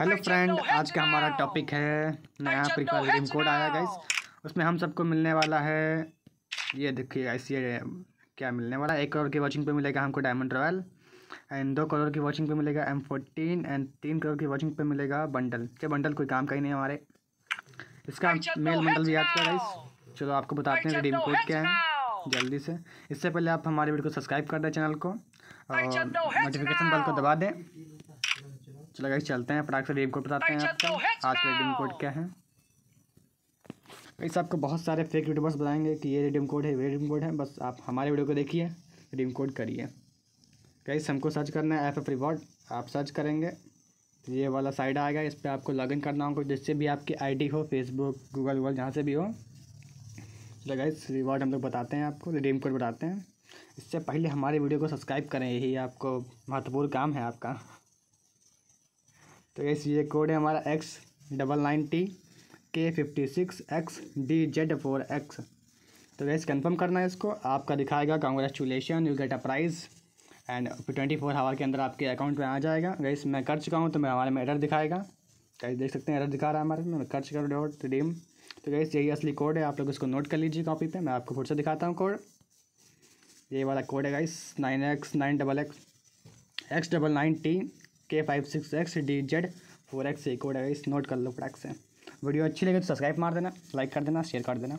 hello friend आज का हमारा टॉपिक है नया फ्री कोड आया गाइस उसमें हम सबको मिलने वाला है ये देखिए गाइस ये क्या मिलने वाला है एक करोड़ की वॉचिंग पे मिलेगा हमको डायमंड रॉयल एंड दो करोड़ की वॉचिंग पे मिलेगा एम फोर्टीन एंड तीन करोड़ की वॉचिंग पे मिलेगा बंडल ये बंडल कोई काम का ही नहीं हमारे इसका मेल बंडल भी आपका गाइस चलो आपको बताते हैं रिडीम कोड क्या है जल्दी से इससे पहले आप हमारे वीडियो को सब्सक्राइब कर दें चैनल को और नोटिफिकेशन बेल को दबा दें चलो अच्छा गाइस चलते हैं फटाक से रेप कोड बताते हैं आपको आज का रिडीम कोड क्या है गाइस आपको बहुत सारे फेक यूट्यूबर्स बताएंगे कि ये रिडीम कोड है ये रिडीम कोड है बस आप हमारे वीडियो को देखिए रिडीम कोड करिए गाइस हमको सर्च करना है एफ एफ रिवॉर्ड आप सर्च करेंगे तो ये वाला साइड आएगा इस पर आपको इन करना होगा जिससे भी आपकी डी हो फेसबुक गूगल वूगल जहाँ से भी हो चलो गाइस रिवॉर्ड हम लोग बताते हैं आपको रिडीम कोड बताते हैं इससे पहले हमारे वीडियो को सब्सक्राइब करें यही आपको महत्वपूर्ण काम है आपका तो इस ये कोड है हमारा X double nine T K fifty six X D Z four X तो वैसे कंफर्म करना है इसको आपका दिखाएगा congratulation you get a prize and twenty four hour के अंदर आपके अकाउंट में आ जाएगा वैसे मैं कर चुका हूँ तो मैं हमारे में एडर दिखाएगा गैस देख सकते हैं एडर दिखा रहा है हमारे में खर्च करो डॉट रिडीम तो वैसे यही असली कोड है आप लोग इसको नोट कर लीजिए कॉपी पे मैं आपको फिर से दिखाता हूँ कोड ये वाला कोड है guys nine X nine double X X double nine T K five six X D Z four X एक और इस नोट कर लो फटाक से वीडियो अच्छी लगे तो सब्सक्राइब मार देना लाइक कर देना शेयर कर देना